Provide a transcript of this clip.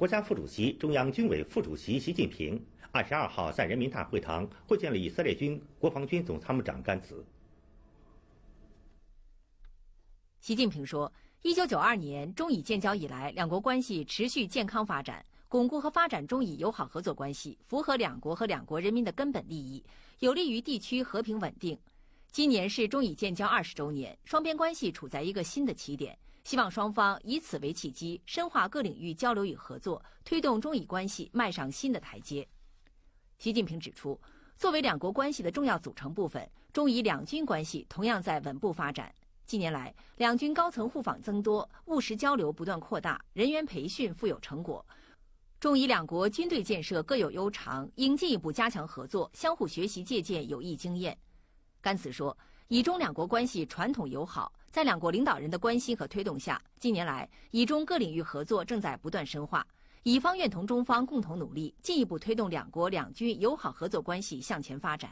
国家副主席、中央军委副主席习近平二十二号在人民大会堂会见了以色列军国防军总参谋长甘茨。习近平说：“一九九二年中以建交以来，两国关系持续健康发展，巩固和发展中以友好合作关系，符合两国和两国人民的根本利益，有利于地区和平稳定。今年是中以建交二十周年，双边关系处在一个新的起点。”希望双方以此为契机，深化各领域交流与合作，推动中以关系迈上新的台阶。习近平指出，作为两国关系的重要组成部分，中以两军关系同样在稳步发展。近年来，两军高层互访增多，务实交流不断扩大，人员培训富有成果。中以两国军队建设各有优长，应进一步加强合作，相互学习借鉴有益经验。甘茨说，以中两国关系传统友好。在两国领导人的关心和推动下，近年来以中各领域合作正在不断深化。乙方愿同中方共同努力，进一步推动两国两军友好合作关系向前发展。